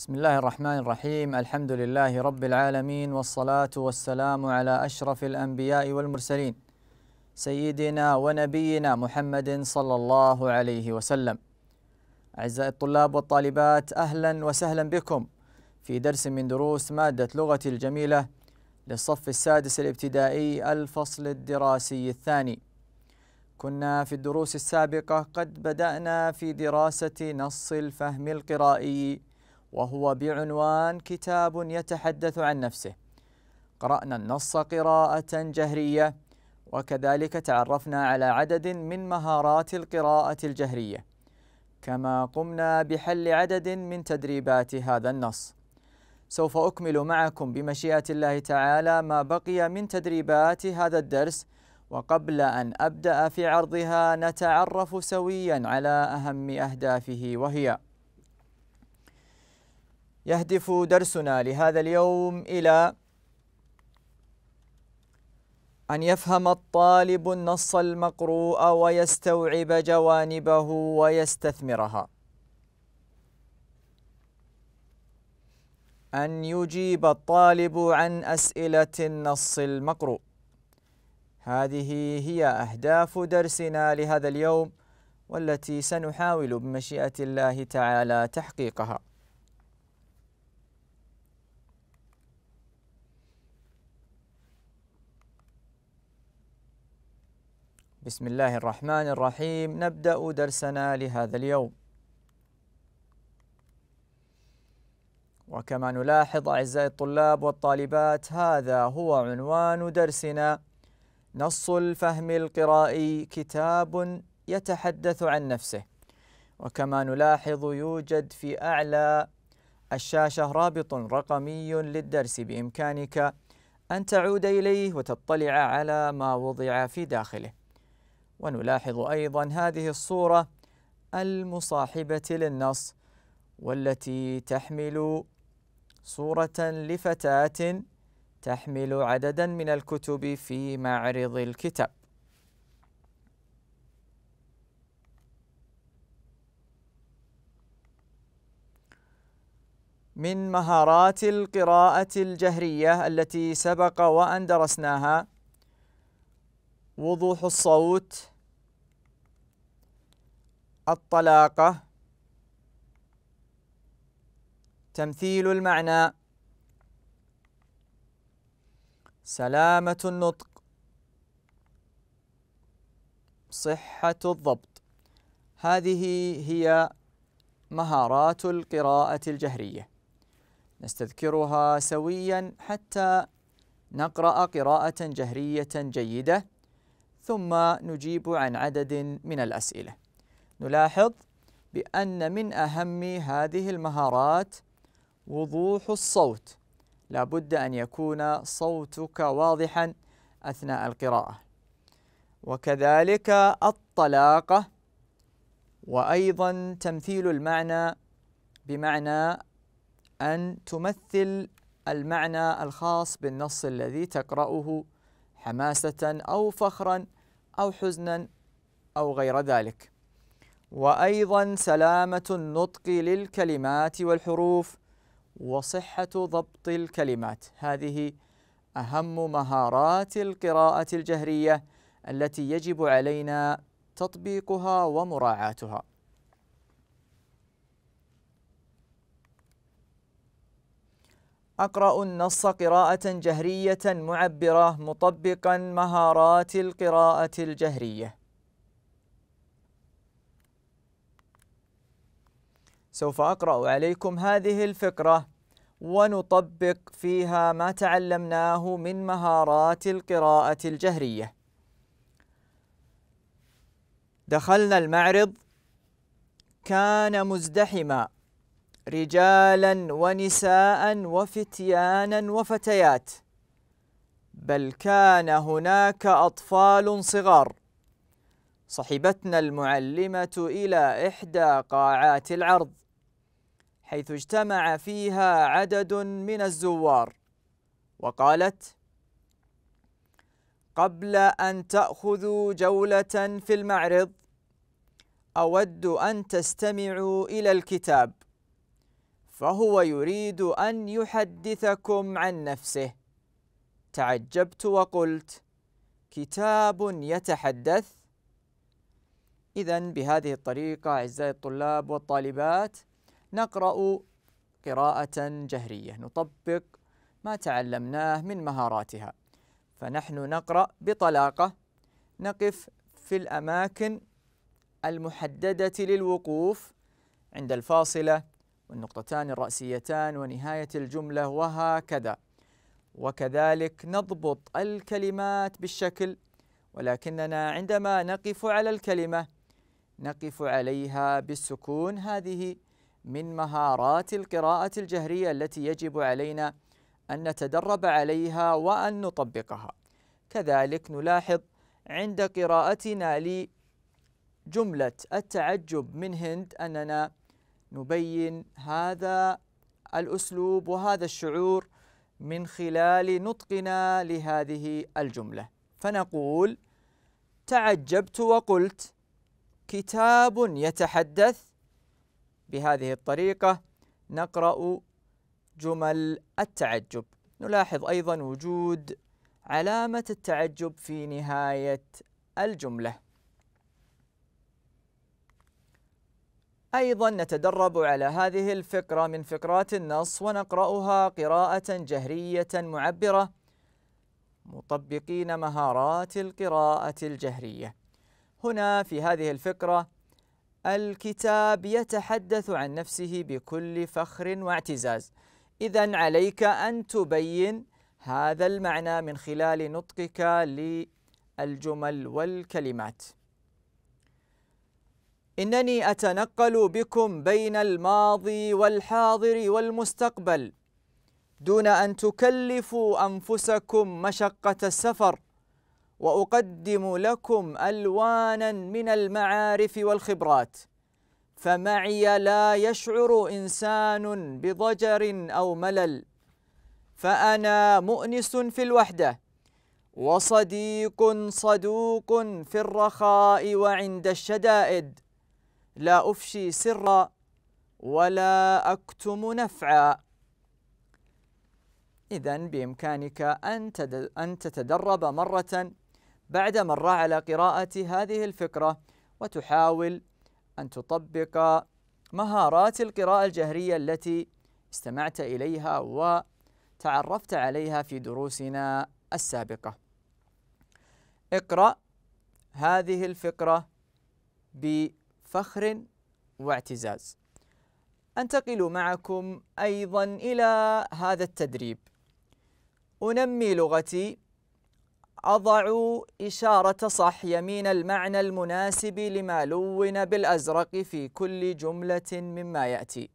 بسم الله الرحمن الرحيم الحمد لله رب العالمين والصلاة والسلام على أشرف الأنبياء والمرسلين سيدنا ونبينا محمد صلى الله عليه وسلم أعزائي الطلاب والطالبات أهلا وسهلا بكم في درس من دروس مادة لغة الجميلة للصف السادس الابتدائي الفصل الدراسي الثاني كنا في الدروس السابقة قد بدأنا في دراسة نص الفهم القرائي وهو بعنوان كتاب يتحدث عن نفسه قرأنا النص قراءة جهرية وكذلك تعرفنا على عدد من مهارات القراءة الجهرية كما قمنا بحل عدد من تدريبات هذا النص سوف أكمل معكم بمشيئة الله تعالى ما بقي من تدريبات هذا الدرس وقبل أن أبدأ في عرضها نتعرف سويا على أهم أهدافه وهي يهدف درسنا لهذا اليوم إلى أن يفهم الطالب النص المقروء ويستوعب جوانبه ويستثمرها أن يجيب الطالب عن أسئلة النص المقروء هذه هي أهداف درسنا لهذا اليوم والتي سنحاول بمشيئة الله تعالى تحقيقها بسم الله الرحمن الرحيم نبدأ درسنا لهذا اليوم وكما نلاحظ أعزائي الطلاب والطالبات هذا هو عنوان درسنا نص الفهم القرائي كتاب يتحدث عن نفسه وكما نلاحظ يوجد في أعلى الشاشة رابط رقمي للدرس بإمكانك أن تعود إليه وتطلع على ما وضع في داخله ونلاحظ أيضا هذه الصورة المصاحبة للنص والتي تحمل صورة لفتاة تحمل عددا من الكتب في معرض الكتاب من مهارات القراءة الجهرية التي سبق وأن درسناها وضوح الصوت الطلاقة تمثيل المعنى سلامة النطق صحة الضبط هذه هي مهارات القراءة الجهرية نستذكرها سويا حتى نقرأ قراءة جهرية جيدة ثم نجيب عن عدد من الأسئلة نلاحظ بأن من أهم هذه المهارات وضوح الصوت لا بد أن يكون صوتك واضحا أثناء القراءة وكذلك الطلاقة وأيضا تمثيل المعنى بمعنى أن تمثل المعنى الخاص بالنص الذي تقرأه حماسة أو فخرا أو حزنا أو غير ذلك وأيضا سلامة النطق للكلمات والحروف وصحة ضبط الكلمات هذه أهم مهارات القراءة الجهرية التي يجب علينا تطبيقها ومراعاتها أقرأ النص قراءة جهرية معبرة مطبقا مهارات القراءة الجهرية سوف أقرأ عليكم هذه الفقرة ونطبق فيها ما تعلمناه من مهارات القراءة الجهرية دخلنا المعرض كان مزدحما رجالا ونساء وفتيانا وفتيات بل كان هناك أطفال صغار صحبتنا المعلمة إلى إحدى قاعات العرض حيث اجتمع فيها عدد من الزوار وقالت قبل أن تأخذوا جولة في المعرض أود أن تستمعوا إلى الكتاب فهو يريد أن يحدثكم عن نفسه تعجبت وقلت كتاب يتحدث إذا بهذه الطريقة أعزائي الطلاب والطالبات نقرأ قراءة جهرية نطبق ما تعلمناه من مهاراتها فنحن نقرأ بطلاقة نقف في الأماكن المحددة للوقوف عند الفاصلة والنقطتان الرأسيتان ونهاية الجملة وهكذا وكذلك نضبط الكلمات بالشكل ولكننا عندما نقف على الكلمة نقف عليها بالسكون هذه من مهارات القراءة الجهرية التي يجب علينا أن نتدرب عليها وأن نطبقها كذلك نلاحظ عند قراءتنا لجملة التعجب من هند أننا نبين هذا الأسلوب وهذا الشعور من خلال نطقنا لهذه الجملة فنقول تعجبت وقلت كتاب يتحدث بهذه الطريقة نقرأ جمل التعجب نلاحظ أيضا وجود علامة التعجب في نهاية الجملة أيضا نتدرب على هذه الفقرة من فقرات النص ونقرأها قراءة جهرية معبرة مطبقين مهارات القراءة الجهرية هنا في هذه الفقرة الكتاب يتحدث عن نفسه بكل فخر واعتزاز إذا عليك أن تبين هذا المعنى من خلال نطقك للجمل والكلمات إنني أتنقل بكم بين الماضي والحاضر والمستقبل دون أن تكلفوا أنفسكم مشقة السفر وأقدم لكم ألوانا من المعارف والخبرات فمعي لا يشعر إنسان بضجر أو ملل فأنا مؤنس في الوحدة وصديق صدوق في الرخاء وعند الشدائد لا أفشي سرا ولا أكتم نفعا إذا بإمكانك أن تتدرب مرة بعد مرة على قراءة هذه الفكرة وتحاول أن تطبق مهارات القراءة الجهرية التي استمعت إليها وتعرفت عليها في دروسنا السابقة. اقرأ هذه الفكرة بمهارات فخر واعتزاز أنتقل معكم أيضا إلى هذا التدريب أنمي لغتي أضع إشارة صح يمين المعنى المناسب لما لون بالأزرق في كل جملة مما يأتي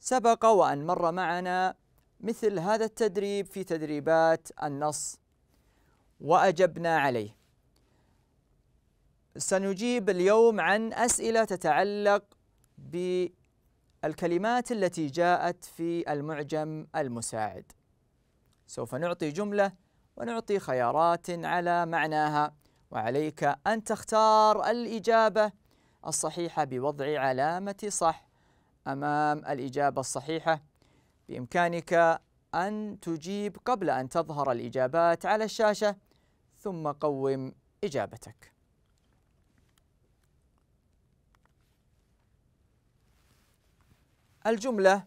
سبق وأن مر معنا مثل هذا التدريب في تدريبات النص وأجبنا عليه سنجيب اليوم عن أسئلة تتعلق بالكلمات التي جاءت في المعجم المساعد سوف نعطي جملة ونعطي خيارات على معناها وعليك أن تختار الإجابة الصحيحة بوضع علامة صح أمام الإجابة الصحيحة بإمكانك أن تجيب قبل أن تظهر الإجابات على الشاشة ثم قوم إجابتك الجملة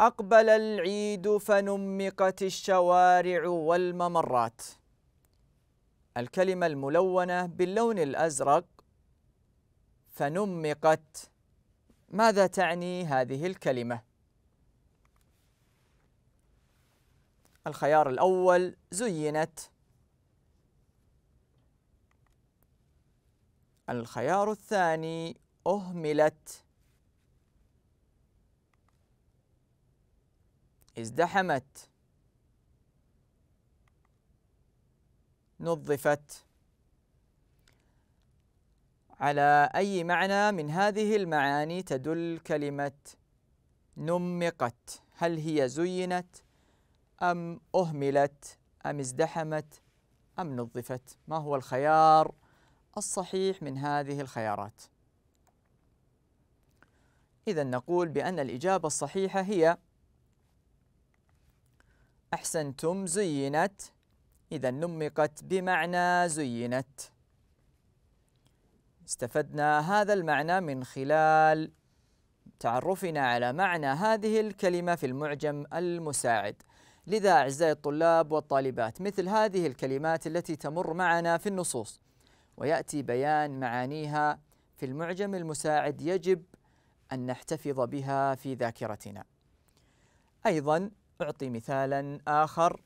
أقبل العيد فنمقت الشوارع والممرات الكلمة الملونة باللون الأزرق فنمقت ماذا تعني هذه الكلمة؟ الخيار الأول زينت الخيار الثاني أهملت ازدحمت نظفت على أي معنى من هذه المعاني تدل كلمة نمقت هل هي زينت أم أهملت أم ازدحمت أم نظفت ما هو الخيار الصحيح من هذه الخيارات إذا نقول بأن الإجابة الصحيحة هي أحسنتم زينت إذا نمقت بمعنى زينت استفدنا هذا المعنى من خلال تعرفنا على معنى هذه الكلمة في المعجم المساعد لذا أعزائي الطلاب والطالبات مثل هذه الكلمات التي تمر معنا في النصوص ويأتي بيان معانيها في المعجم المساعد يجب أن نحتفظ بها في ذاكرتنا أيضا أعطي مثالا آخر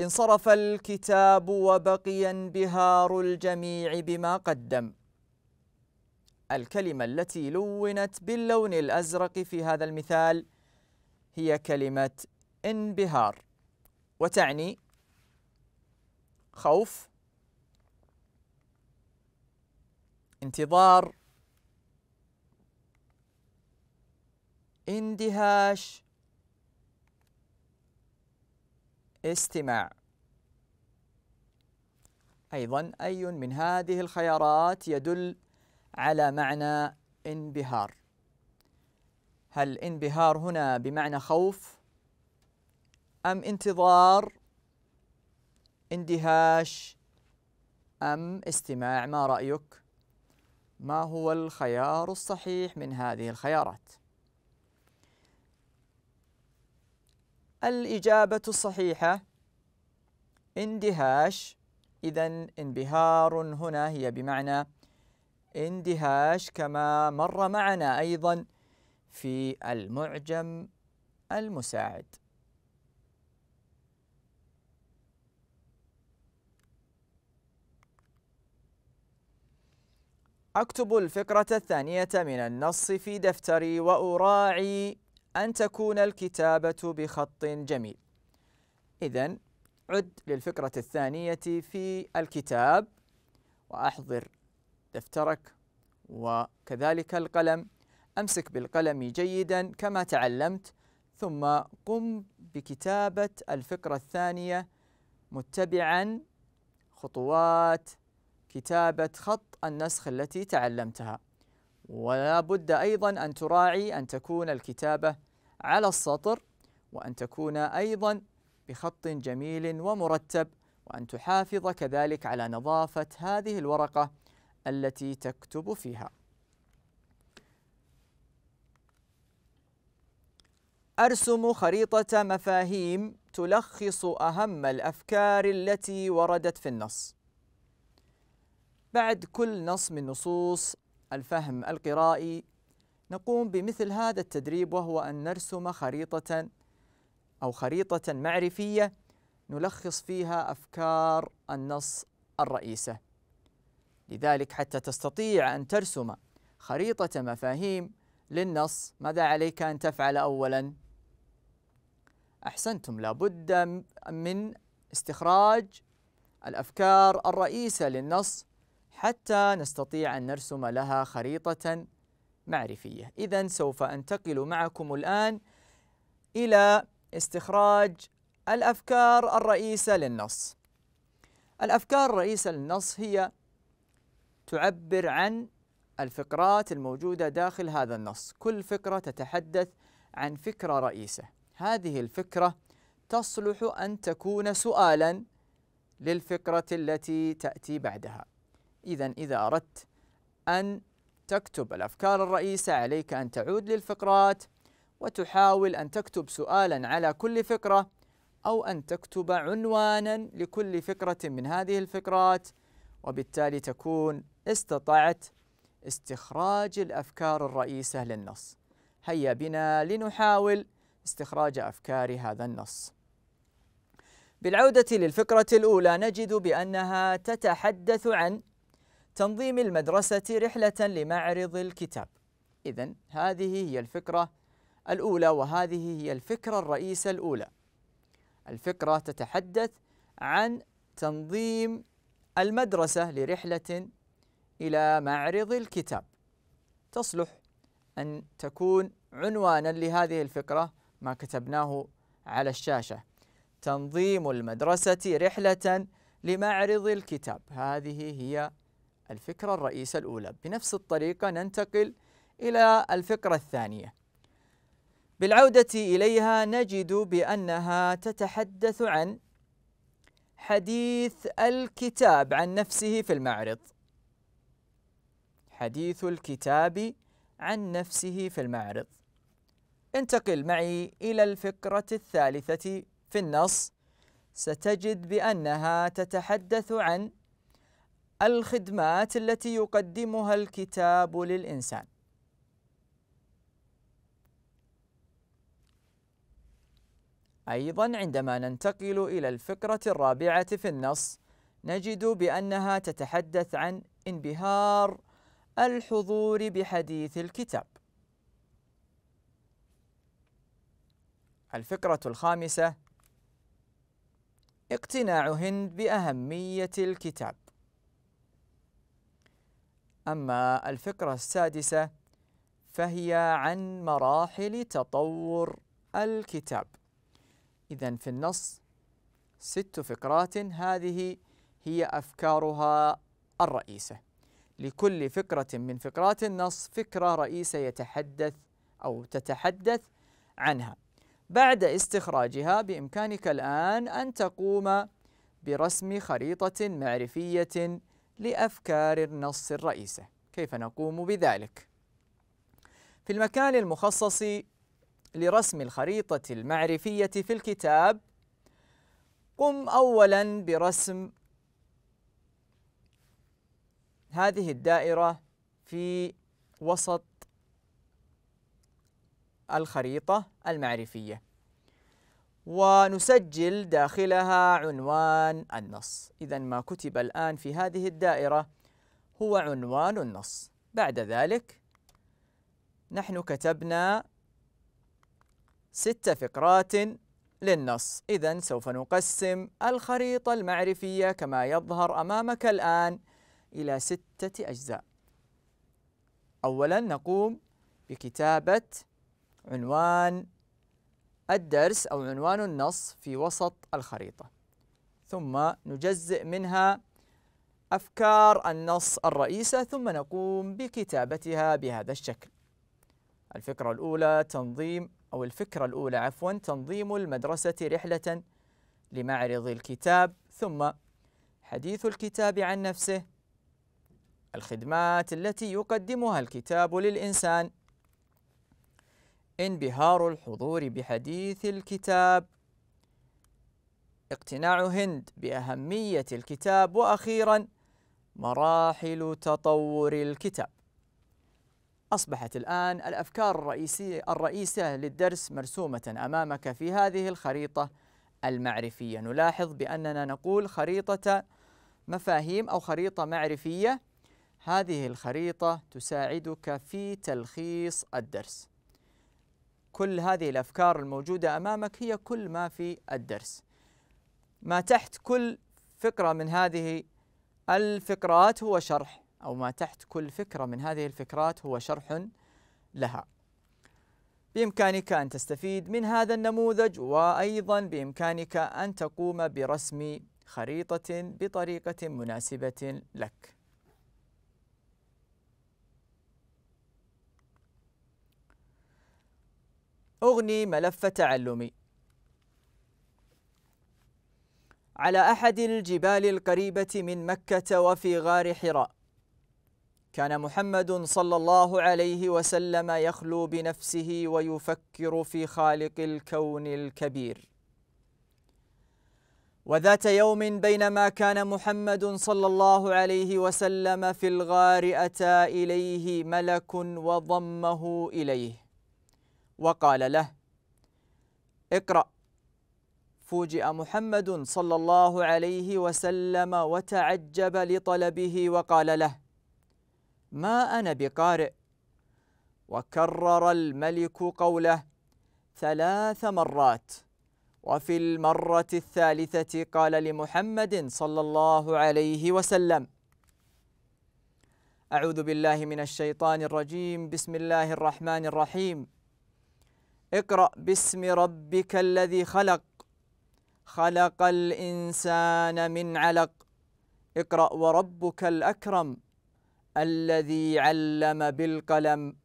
انصرف الكتاب وبقي انبهار الجميع بما قدم الكلمة التي لونت باللون الأزرق في هذا المثال هي كلمة انبهار وتعني خوف انتظار اندهاش استماع أيضا أي من هذه الخيارات يدل على معنى انبهار هل انبهار هنا بمعنى خوف أم انتظار اندهاش أم استماع ما رأيك؟ ما هو الخيار الصحيح من هذه الخيارات؟ الإجابة الصحيحة اندهاش إذا انبهار هنا هي بمعنى اندهاش كما مر معنا أيضا في المعجم المساعد أكتب الفقرة الثانية من النص في دفتري وأراعي أن تكون الكتابة بخط جميل إذا عد للفكرة الثانية في الكتاب وأحضر دفترك وكذلك القلم أمسك بالقلم جيدا كما تعلمت ثم قم بكتابة الفكرة الثانية متبعا خطوات كتابة خط النسخ التي تعلمتها ولا بد أيضا أن تراعي أن تكون الكتابة على السطر وأن تكون أيضا بخط جميل ومرتب وأن تحافظ كذلك على نظافة هذه الورقة التي تكتب فيها. أرسم خريطة مفاهيم تلخص أهم الأفكار التي وردت في النص. بعد كل نص من نصوص الفهم القرائي نقوم بمثل هذا التدريب وهو أن نرسم خريطة أو خريطة معرفية نلخص فيها أفكار النص الرئيسة لذلك حتى تستطيع أن ترسم خريطة مفاهيم للنص ماذا عليك أن تفعل أولا؟ أحسنتم لابد من استخراج الأفكار الرئيسة للنص حتى نستطيع أن نرسم لها خريطة معرفية إذا سوف أنتقل معكم الآن إلى استخراج الأفكار الرئيسة للنص الأفكار الرئيسة للنص هي تعبر عن الفقرات الموجودة داخل هذا النص كل فقرة تتحدث عن فكرة رئيسة هذه الفكرة تصلح أن تكون سؤالا للفكرة التي تأتي بعدها إذا إذا أردت أن تكتب الأفكار الرئيسة عليك أن تعود للفقرات وتحاول أن تكتب سؤالا على كل فقرة أو أن تكتب عنوانا لكل فكرة من هذه الفقرات وبالتالي تكون استطعت استخراج الأفكار الرئيسة للنص هيا بنا لنحاول استخراج أفكار هذا النص بالعودة للفكرة الأولى نجد بأنها تتحدث عن تنظيم المدرسة رحلة لمعرض الكتاب إذا هذه هي الفكرة الأولى وهذه هي الفكرة الرئيسة الأولى الفكرة تتحدث عن تنظيم المدرسة لرحلة إلى معرض الكتاب تصلح أن تكون عنوانا لهذه الفكرة ما كتبناه على الشاشة تنظيم المدرسة رحلة لمعرض الكتاب هذه هي الفكرة الرئيسة الأولى بنفس الطريقة ننتقل إلى الفكرة الثانية بالعودة إليها نجد بأنها تتحدث عن حديث الكتاب عن نفسه في المعرض حديث الكتاب عن نفسه في المعرض انتقل معي إلى الفكرة الثالثة في النص ستجد بأنها تتحدث عن الخدمات التي يقدمها الكتاب للإنسان أيضا عندما ننتقل إلى الفكرة الرابعة في النص نجد بأنها تتحدث عن انبهار الحضور بحديث الكتاب الفكرة الخامسة اقتناع هند بأهمية الكتاب أما الفكرة السادسة فهي عن مراحل تطور الكتاب إذا في النص ست فكرات هذه هي أفكارها الرئيسة لكل فكرة من فكرات النص فكرة رئيسة يتحدث أو تتحدث عنها بعد استخراجها بإمكانك الآن أن تقوم برسم خريطة معرفية لأفكار النص الرئيسي كيف نقوم بذلك؟ في المكان المخصص لرسم الخريطة المعرفية في الكتاب قم أولا برسم هذه الدائرة في وسط الخريطة المعرفية ونسجل داخلها عنوان النص إذا ما كتب الآن في هذه الدائرة هو عنوان النص بعد ذلك نحن كتبنا ست فقرات للنص إذا سوف نقسم الخريطة المعرفية كما يظهر أمامك الآن إلى ستة أجزاء أولا نقوم بكتابة عنوان الدرس أو عنوان النص في وسط الخريطة ثم نجزئ منها أفكار النص الرئيسة ثم نقوم بكتابتها بهذا الشكل الفكرة الأولى تنظيم أو الفكرة الأولى عفوا تنظيم المدرسة رحلة لمعرض الكتاب ثم حديث الكتاب عن نفسه الخدمات التي يقدمها الكتاب للإنسان انبهار الحضور بحديث الكتاب اقتناع هند بأهمية الكتاب وأخيرا مراحل تطور الكتاب أصبحت الآن الأفكار الرئيسية, الرئيسة للدرس مرسومة أمامك في هذه الخريطة المعرفية نلاحظ بأننا نقول خريطة مفاهيم أو خريطة معرفية هذه الخريطة تساعدك في تلخيص الدرس كل هذه الافكار الموجوده امامك هي كل ما في الدرس. ما تحت كل فكره من هذه الفكرات هو شرح او ما تحت كل فكره من هذه الفكرات هو شرح لها. بامكانك ان تستفيد من هذا النموذج وايضا بامكانك ان تقوم برسم خريطه بطريقه مناسبه لك. أغني ملف تعلمي على أحد الجبال القريبة من مكة وفي غار حراء كان محمد صلى الله عليه وسلم يخلو بنفسه ويفكر في خالق الكون الكبير وذات يوم بينما كان محمد صلى الله عليه وسلم في الغار أتى إليه ملك وضمه إليه وقال له اقرأ فوجئ محمد صلى الله عليه وسلم وتعجب لطلبه وقال له ما أنا بقارئ وكرر الملك قوله ثلاث مرات وفي المرة الثالثة قال لمحمد صلى الله عليه وسلم أعوذ بالله من الشيطان الرجيم بسم الله الرحمن الرحيم اقرأ باسم ربك الذي خلق خلق الإنسان من علق اقرأ وربك الأكرم الذي علم بالقلم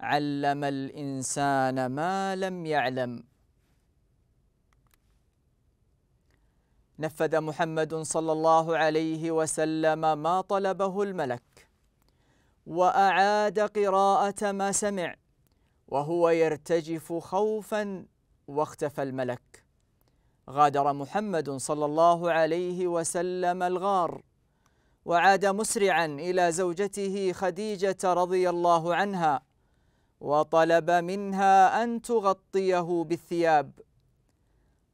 علم الإنسان ما لم يعلم نفذ محمد صلى الله عليه وسلم ما طلبه الملك وأعاد قراءة ما سمع وهو يرتجف خوفا واختفى الملك غادر محمد صلى الله عليه وسلم الغار وعاد مسرعا الى زوجته خديجه رضي الله عنها وطلب منها ان تغطيه بالثياب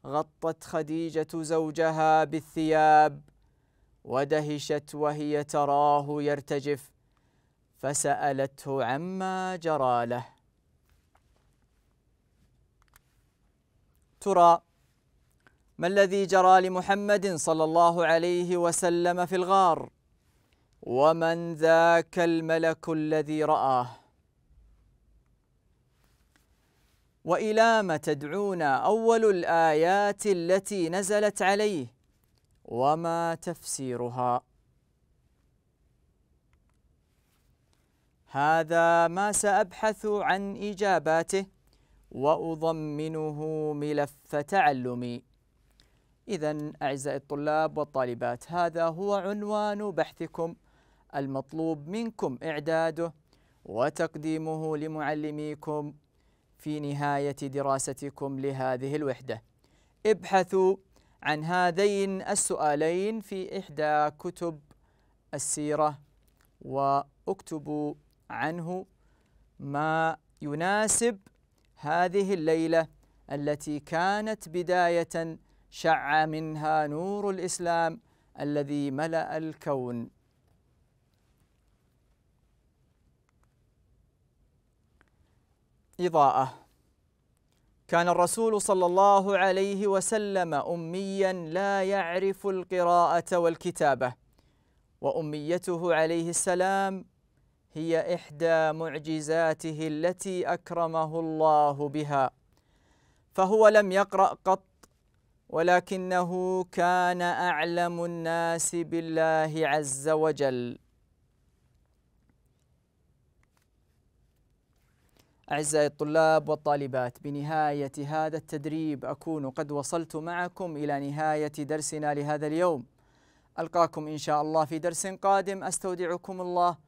غطت خديجه زوجها بالثياب ودهشت وهي تراه يرتجف فسالته عما جرى له ترى ما الذي جرى لمحمد صلى الله عليه وسلم في الغار ومن ذاك الملك الذي رآه وإلى ما تدعونا أول الآيات التي نزلت عليه وما تفسيرها هذا ما سأبحث عن إجاباته وأضمنه ملف تعلمي إذا أعزائي الطلاب والطالبات هذا هو عنوان بحثكم المطلوب منكم إعداده وتقديمه لمعلميكم في نهاية دراستكم لهذه الوحدة ابحثوا عن هذين السؤالين في إحدى كتب السيرة واكتبوا عنه ما يناسب هذه الليله التي كانت بدايه شع منها نور الاسلام الذي ملا الكون اضاءه كان الرسول صلى الله عليه وسلم اميا لا يعرف القراءه والكتابه واميته عليه السلام هي إحدى معجزاته التي أكرمه الله بها فهو لم يقرأ قط ولكنه كان أعلم الناس بالله عز وجل أعزائي الطلاب والطالبات بنهاية هذا التدريب أكون قد وصلت معكم إلى نهاية درسنا لهذا اليوم ألقاكم إن شاء الله في درس قادم أستودعكم الله